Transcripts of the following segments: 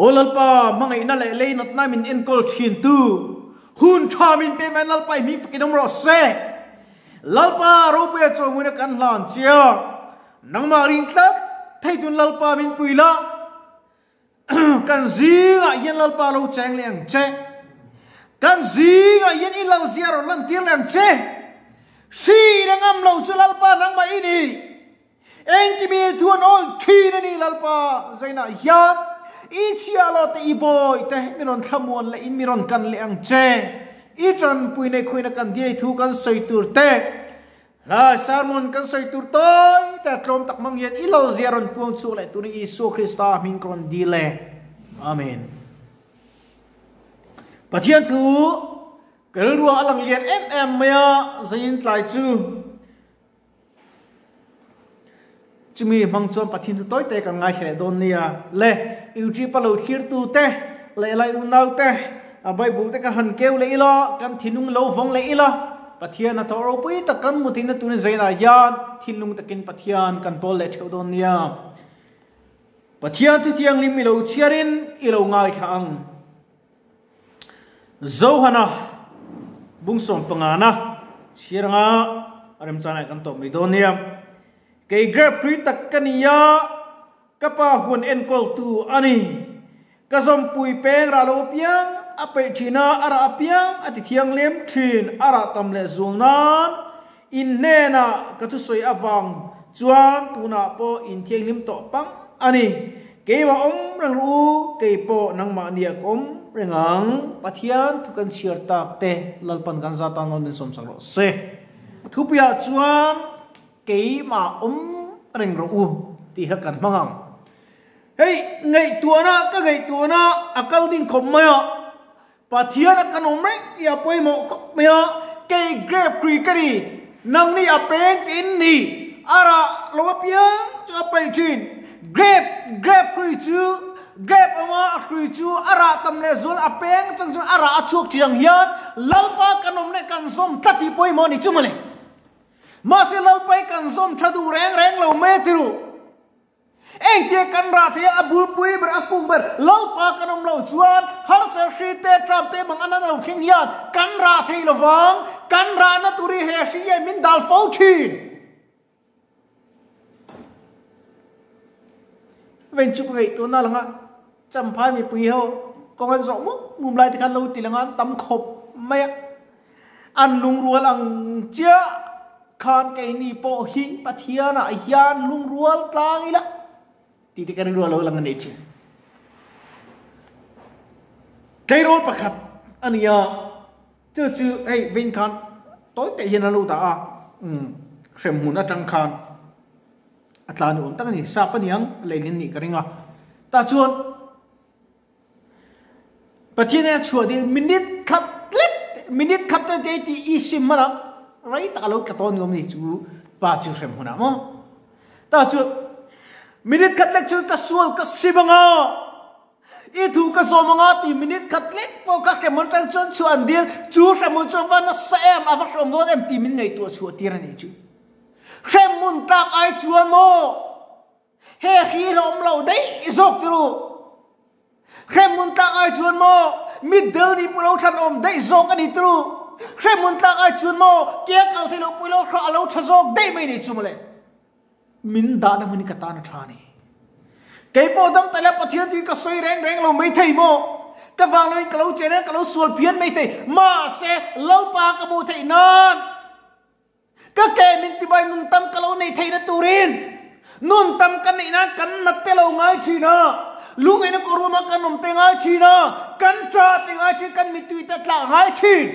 โอลลปามังไงนั่นเหละเลยนัดนั้นมินเอ็นกอลทีนตูหุ่นชามินเป็นแมนลลปามีฟกินอมรสเซลลปารูปเอจงมุนกันหลานเชียวนังมาริงตัดไทยดุนลลปามินปุยละกันซีงอ่ยันลลปาเราแงเลียงเจกันซีงอ่ยันอีลราเสียรอลันทีเลียงเจสีนังอัมลราจุลลปานังมาอินีเอ็งที่มีทวนโอ้ยทีนี่ลลปาใจน่ะยาก ichialo te iboi te miron thamon le in miron kan le ang che itran puine khoina kan diai thu kan soitur te la sarmon kan soitur toi ta tlom tak mang yen ilo ziaron puang chu le tu ni isu krista min kron le, amen pathian thu kelrua alang yen em em maya zain tlai chu chúng mình mong cho mangchon pathin tu toy te kan ngai sele don nia le utri palo thir tu te le lai unau te a bible te ka han keu le ilo kan thinung lo vong le ilo pathian na toro pui ta kan mutina tu dây ne zaina yan thinung takin pathian kan pol le cheu don nia pathian ti thiang lim milo chiarin ilo ngai thang zohana bungsom pangana chiranga arim chanai kan to mi don nia Kei tak ani ani po Rengang lalpan se กกรพริตกนิยากะปาหุนเอ็นกอลตูอันนี้กะสมปุยเปงราลูเปียงอเปจีนาอาราเปียงอติเทียงเลียมทีนอาราตำเลซูนานอินเนนากะทุสวยอวังจวนตูนาโปอินเทียงลิมตอปังอันนี้เกว่าอมรังรูเกปนังมาเนียกอมเรงังปะเทียนทุกันเชียร์ตากเตลลปันกันซาตานอนในสมสังโลเซทุปยาจวน cái mà ấm rình rộ u thì hắc cần mong hằng hey ngày tua na các ngày tua na akal tin khom mày ạ và thiếu là cái nôm ấy ya poi mo mày ạ cái grape tree cái gì nang ni apeng à tin ni ara à lo pia cho apeng chin grape grape tree chứ grab ama akhrui chu ara tamle zul apeng tang chu ara chuộc chiang hiền, lalpa cần kanom ne kan som tati poi mo ni chu male mà sẽ masilal pai kan zom thadu reng reng lâu me tiru eng tie kan ra the abul pui ber akung ber lo pa kanom lo chuan har se shi te trap te mang anh lo khing yan kan ra thì lo wang kan ra na turi he shi ye min dal fau thin ven chuk ngai tu na langa cham phai mi pui ho kong an zong muk lại thì te lâu lo là langa tam khop mẹ an lung rual ang chia khan cái ni po hi pathia na hian lung rual tlang ila ti ti kan rual lang ne chi cái rồi anh ania chứ chứ hey Vinh khan tối tệ hiền lu ta à ừ xem muốn ở trong khan atlan um tang ni sa pa niang lengin ni karinga ta chuan pathian ne đi, minute khat clip minute thì ít ti mà mana rai ta lo katon yom ni chu pa chu hrem huna mo ta chu minute khat lek chu ka sual ka sibanga i thu ka zo manga ti minute khat lek po ka ke mon tang chon chu an dil chu hrem mon chon van sa em ava hrem do em ti min nei tu chu ti ran ni chu hrem mun ta ai chu mo he hi rom lo dei izok tu hrem mun ta ai chu mo Middle del ni pu lo than om dei zok ani tu re muốn ta a chun mo ke kal thilo puilo kha alo thazok dei mai ni chumle min da na muni katan thani cái bộ đâm tay là bắt thiên tuy cái suy rèn rèn lâu mấy thầy mò cái vàng này cái lâu này cái lâu suol phiền mấy thầy mà sẽ lâu ba cái bộ thầy non cái kẻ mình thì bay nung tâm cái lâu này thầy nó tu rin nung tâm cái này nó cắn nát tay lâu ngay chi nó lúc ấy nó có rùa mà cắn nung tay ngay chi nó cắn trà tay ngay chi cắn mình tuy tất là ngay chi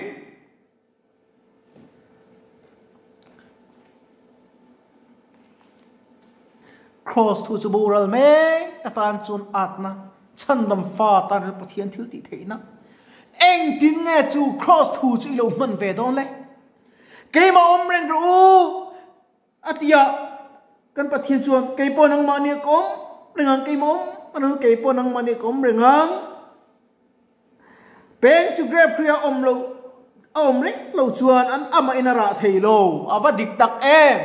คร o s ทูจูบูรัลเมงอาตานจุนอัดนะฉันดำฟ้าตานจะปะเทียนทิวติเทนะเอ็งดินเงจูคร o s ทูจูอิโลมันเวดอนเลยเกยมาอมเรงรู้อาทิยากันปะเทียนชวนเกยปอนังมาเนียกอมเรื่องเกยมอมมันรูเกยปอนังมาเนียกอมเรื่องเป็นจูเกรบเคลียอมโลอมเรงโลชวนอันอามาอินาราเทโลอาวดดิกตักเอง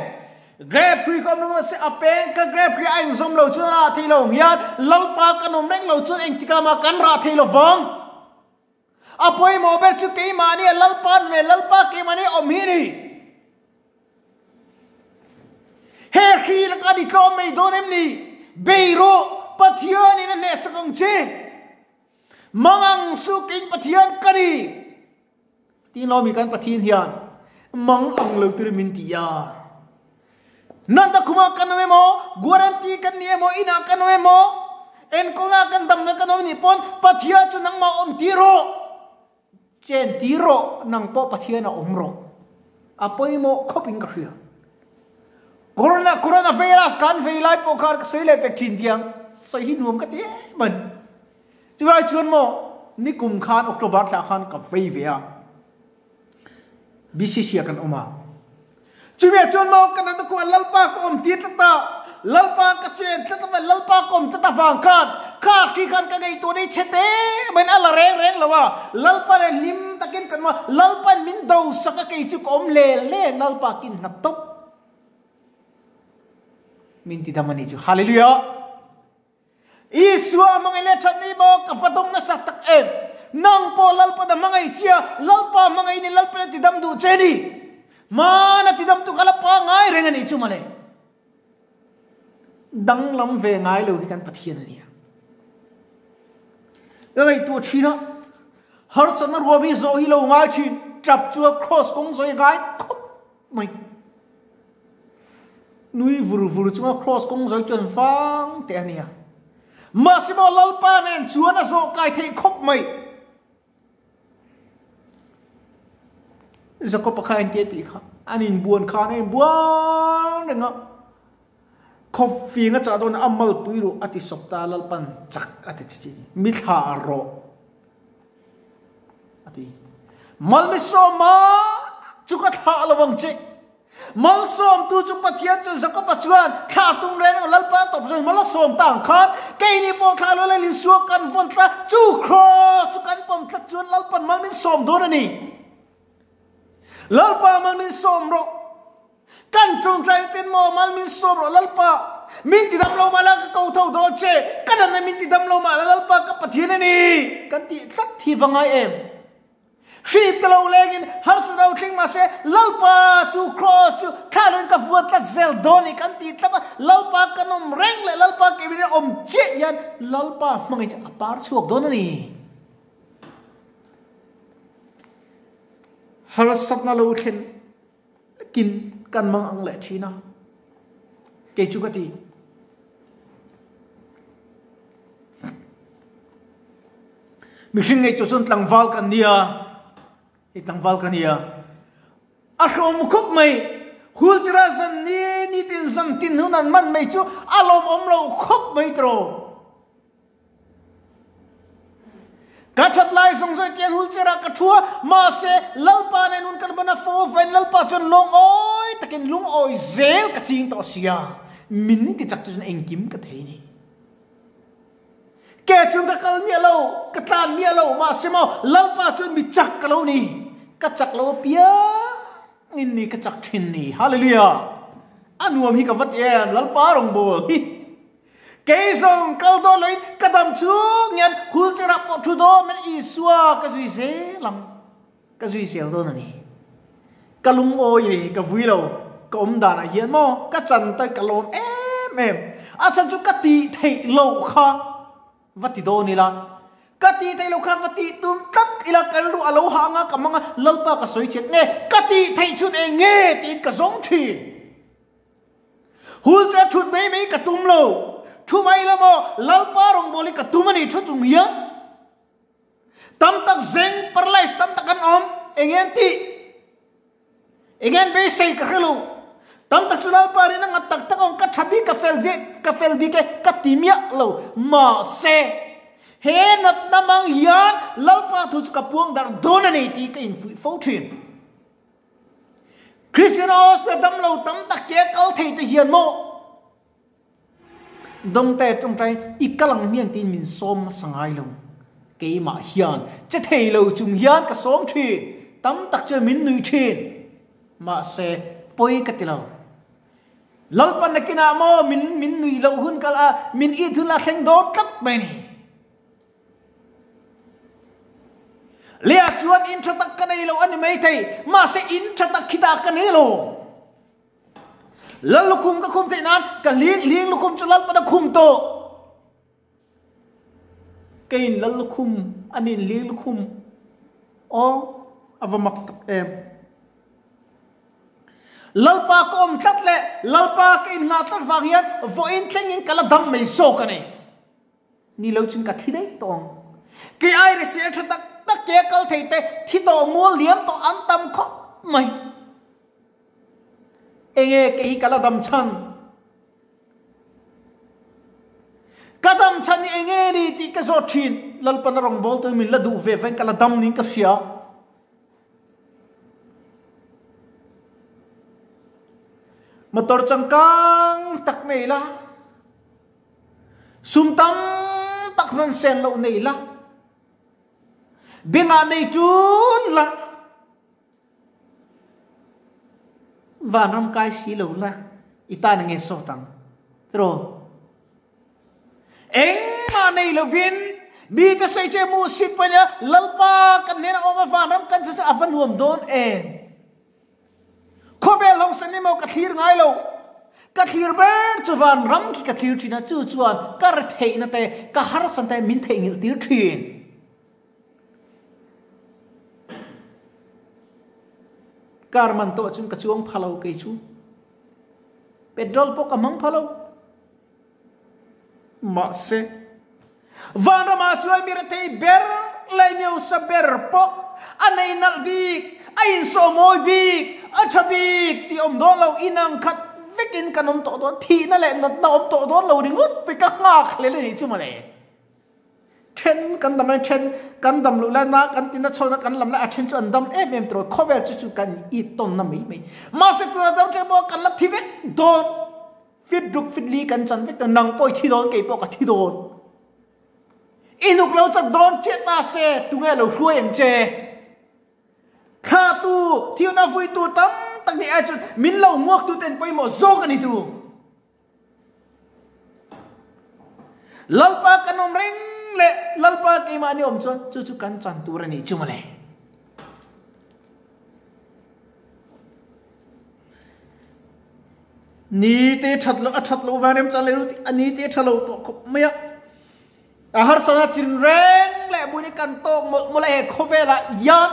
grab free ko nung se apen ka grab free ang zom lo chu là thi lo hian lo pa ka nom deng lo chu eng tika mà kan ra thi lo vong apoi mo ber chu ke mani lal pa ne lal pa ke mani om hi ni he khi la ka di ko me do nem ni beiro pathian in ne sa kong Mang mangang su king pathian ka ni tin lo mi kan pathin hian mang ang lo từ min ti nanda kuma kanwe mo guarantee kanie mo ina kanwe mo en ko nga kan dam na kanwe ni pon pathia chu nang ma om tiro chen tiro nang po pathia na omro apoi mo khoping ka hria corona corona virus kan ve lai po khar sei le pek chin tiang sai hi nuam ka te man chuai chuan mo ni kum khan october thla khan ka ve ve a bcc kan oma chu me chon tu ka lalpa ko tiada pa ko om ti ta lal pa ka che ta ta lal kan ka gai ni cete te men ala re re lo wa lal lim ta kan ma lal min do sa ka kei chu ko om le le lal pa kin min tiada da mani hallelujah Iswa mga letra ni mo kafatong na sa takip. Nang po lalpa na mga itiya, lalpa mga inilalpa na tidamdu. Jenny, mana tidam tu kala pa ngai rengan ichu male dang lam ve ngai lo kan pathian ania ngai tu thina har san ro bi zo hi lo ngai chi trap chu cross kong zoi ngai khop mai nui vur vur chu cross kong zoi chon fang te ania ma simo lalpa nen chuan na zo kai thei khop mai giờ có bậc hai anh kia thì khó anh in buồn khó anh buồn đấy ngọ coffee ngã chả đồn amal pui ro ati sọc ta lal pan chak ati chi mi tha ro ati mal mi so ma chu ka tha lo wang chi mal som tu chu pathian chu zakka pachuan tha tung ren lal pa top so mal som tang khan kei ni po tha lo le li su kan fon ta chu kro su kan pom tha chuan lal pan mal mi som do na ni lalpa man min som ro kan trong trai tin mo man min som ro lalpa min ti dam lo ma la ka ko tho do che kan na min ti dam lo ma la lalpa ka pathian ni kan ti tlat thi wangai em Ship kalau legin harus tahu ting masih lalpa tu cross tu kalau kau buat tak zel doni kan tidak lalpa kanom reng lalpa kebiri om cie yan lalpa mengajak apa suak doni har sak na lo khen kinh căn mang ang le thi na ke chu ka ti mi shin ngai chu chun tăng wal kan nia i tăng wal kan nia a à, hlom khuk mai hul chira zan ni ni tin zan tin hơn hunan mày mai À alom ông lo khop mày tro กระชัดไล่สงสัยเตียงหุ่นเจระกระชัวมาเสลลปานนุนกันบนาโฟเวนลลปาจนลงโอ้ยตะกินลุงโอ้ยเซลกระจิงต่อเสียมินกิจักจนเองกิมกระเทนี่แกจุนตะกัลเมียเรากระตานเมียเรามาเสมาลลปาจนมีจักกะเรานี่กระจักเราเปียนินนี่กระจักทินนี่ฮาเลลูยาอันวมฮิกวัดเอ็มลลปารองโบฮิ kế dòng câu đó lấy cái đầm trước nhận khuôn sẽ đọc bộ đó mình ý xua cái duy dễ lắm cái duy dễ đó này cái lung ôi này cái vui lâu cái ông đàn là hiến mô cái chân tay cái lồn em em à chân chú cái tì thầy lâu kha vật thì đó này là cái tì thầy lâu kha vật tì tùm tất ý là cái lũ à lâu hạ ngã cái măng lal pa cái soi chết nghe cái tì thầy chút nghe tì cái giống thìn hul cha thut mai mai ka tum lo thu mai la mo lal pa rong boli ka tum ani thu chung ya tam tak zeng par lai tam tak an om engen ti engen be sei ka khlo tam tak chu lal pa re nang tak tak ong ka thapi ka fel ve ka fel bi ke ka ti mi ya lo ma se he nat namang yan lal pa thu ka puang dar don ani ti ka in fu fo thin Christianos pe dam lâu tam tak ke kal thei te hiền mộ dom te trong trai ikalang miang tin mình min som sangai lo ke ma hian che thei lo chung hian ka som thi tam tak che min nui thin ma se poi lâu ti lo lalpan na kina mo mình min lâu hơn hun kala mình i thun là theng do kat mai ni lia chuan in thata kan ei lo ani mai thei ma se in thata khita kan ei lo lal lukum ka khum thei nan kan ling ling lukum chu lal pada khum to kein lal lukum ani ling lukum o avamak tak em lalpa ko om tlat le lalpa ke in ngat tlat vak hian vo in thleng in kala dam mai so ka nei ni lo chin ka khidai tong ke ai re se thata ta kia câu thầy tê thì tổ mua liếm tổ ăn tâm khó mày ê nghe cái cả là tâm chân cả tâm chân anh ấy đi thì cái giọt chín lần pan rong bol tôi mình là đủ về với cả là tâm nín cái xia mà tổ chẳng căng tắc này là sum tâm tắc vẫn sen lâu này là binga này chun la và nam cái si lo la ita na nghe so tang tro eng ma nei lo vin bi ka sai che mu sit pa nya lalpa kan ne na oma fa nam kan cha avan huam don en ko be long san ni mo ka thir ngai lo ka thir ber chu van ram ki ka thir thina chu chuan kar thei na te ka har san te min thei ngil tir thin karman to chun kachuang phalo ke chu petrol po kamang phalo ma se vana ma chuai mi te ber lai meu sa ber po anei nal bik ain so moi bik atha bik ti om do lo inang khat vekin kanom to do thi na le na om to do lo ringot pe ka ngak le le ni chu ma le chen kan dam chen kan dam lu la na kan tin na chona kan lam la athen chu an dam em em tro khovel chu chu kan i ton na mai mai ma se tu da che bo kan la thi ve don fit duk fit li kan chan ve nang poi thi don ke po ka thi don inuk lo cha don che ta se tu nge lo hru em che kha tu thiu na vui tu tam tak ni a chu min lo ngok tu ten poi mo zo ka ni tu lalpa kanom ring le lalpa ke mani om chon chu chu kan chantura ni te chumale नीते ठलो अठलो वानेम चले रुति अनीते ठलो तो खमया ahar sana chin reng le bu ni kan to mo le kho ve la yan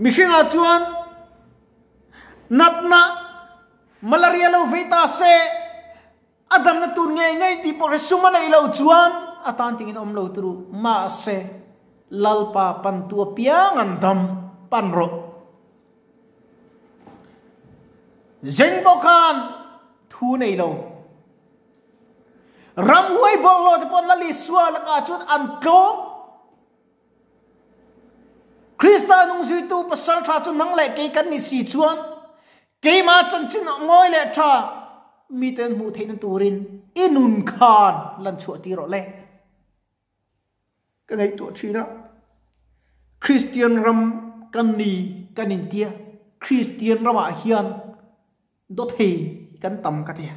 mi a chuan natna malaria lo vita se adam na tu ngai ngai ti por suma na ilo chuan atan tingin om lo tru ma se lalpa pan tu piang an dam pan ro zeng bo khan thu nei lo ram huai bol lo te pon la li swa la ka chut an ko krista nung zui tu pasal tha chu nang le ke kan ma chan chin ngoi le tha mi tên mu thấy nó turin inun khan lần chuột ti rõ lẹ cái này tuột chi đó Christian ram căn ni căn nín tia Christian ram à hiền đốt thì căn tầm cái tia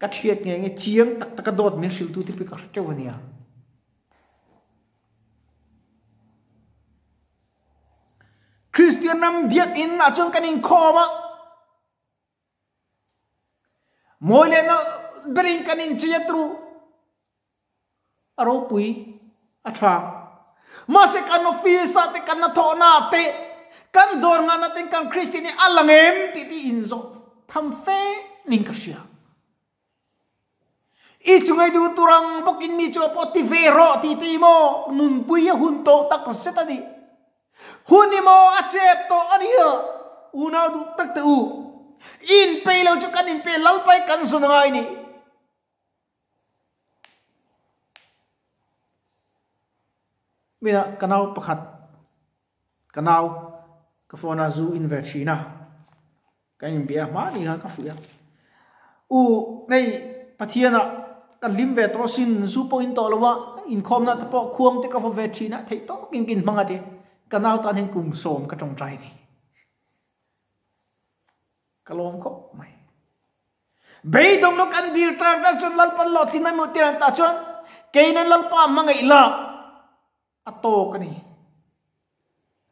cái chuyện nghe nghe chiang tắc tắc đốt mình sỉu tu tiếp cái chỗ này à Christian nam biết in à chung căn nín khó mà Mole na bring kanin chiya tru. Aro pui atha. Masa kanu fi sa te kanu to na te. Kan dor nga na ting kan Kristi ni alangem titi inzo. Tham fe ning kasiya. Ito ngay du turang bukin mi chua po ti vero titi mo. Nun pui ya hun to tak seta ni. Huni mo acep to aniya. Unaw du tak te u. อินเปยเราจะกันอินเปยลัลไปกันสุนงไงนี่มีนะกันเอาประคัดกันเอากระฟอนาซูอินเวอร์ชีนะกันอินเบียมาดีฮะกระฟูยังอู้ในปัทเทีนะกันลิมเวตโรซินซูโปอินโตแล้ววะอินคอมนะต่พอควงี่กระฟอนเวอร์ชีนะเทคโตกินกินมังอะไรกันเอาตอนเห็นกลุ่มโสมกระจงใจนี่ kalom khop mai be dong nok an dir transaction lal pan lo thina mu tiran ta chon keina lal pa mangai la ato kani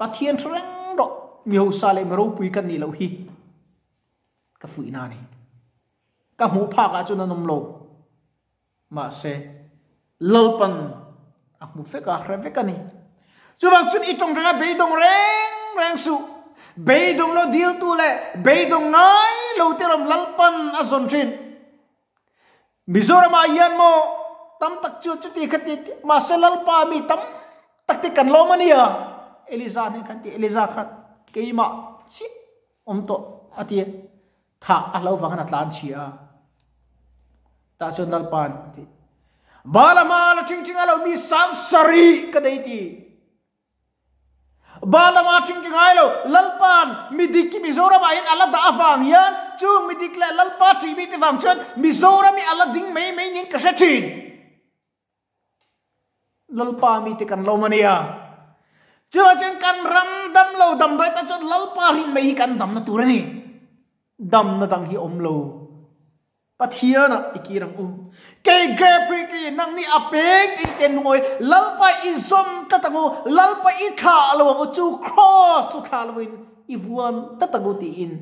pathian thrang do mi ho sa le mero pui kan ni lo hi ka fui na ni ka mu pha ka chon anom lo ma se lal pan a mu fe ka hre ve kani chu bang chun itong ra be dong reng reng su beidong lo deal tu le beidong ngai lo tiram lalpan azon trin mizoram ayan mo tam tak chu chu ti khati ma se lalpa mi tam tak ti kan lo ya. eliza ni kan ti, eliza khat keima chi om to ati tha a ah, lo wang na tlan chi a ya. ta chu lalpan ti bala mal ching ching a lo mi sang sari ti balama ting ting ai lo lalpan midik ki mizoram ayin ala da avang yan chu midik la lalpa ti bi ti vang chen mizoram i ala ding mei mei ning kase chin lalpa mi ti kan lo mania chu chen kan ram dam lo dam doi ta chu lalpa hin mei kan dam na turani dam na dang hi om lo pathiana ikirang u ke grapri ki nang ni apek in ten ngoi lalpa izom tatangu lalpa i kha lo chu cross chu kha lo in i vuam tatangu ti in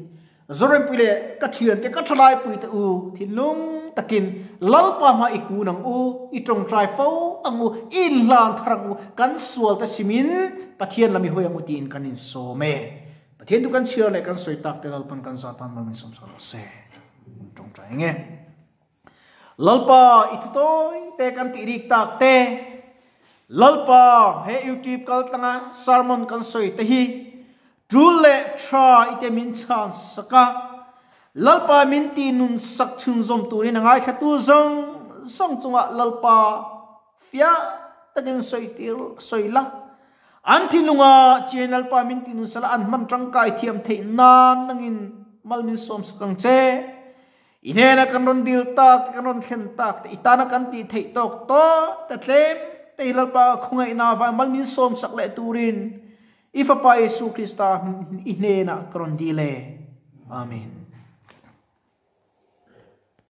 zorem pile ka thian te ka thlai pui te u thinlung takin lalpa ma iku nang u i tong trai fo angu in lang tharang u kan sual ta simin pathian lami hoi angu tin kanin so me pathian tu kan chiar le kan soitak te lalpan kan zatan malmin somsar se trong trái nghe lalpa ít toy te kan ti rik tak te lalpa he youtube kal tanga sermon kan soi te hi dule ít ite min chan saka lalpa min ti nun sak chun zom ngay ni nangai khatu zong chung á lalpa fia takin soi til soi la anti lunga channel pa min tinun sala an man tangkai thiam thei nan nangin malmin som sakang che inena kanon dil tak kanon khen tak itana kan ti thei tok to ta tlem teilal pa khunga ina va mal min som sakle turin ifa pa yesu krista inena kanon dile amen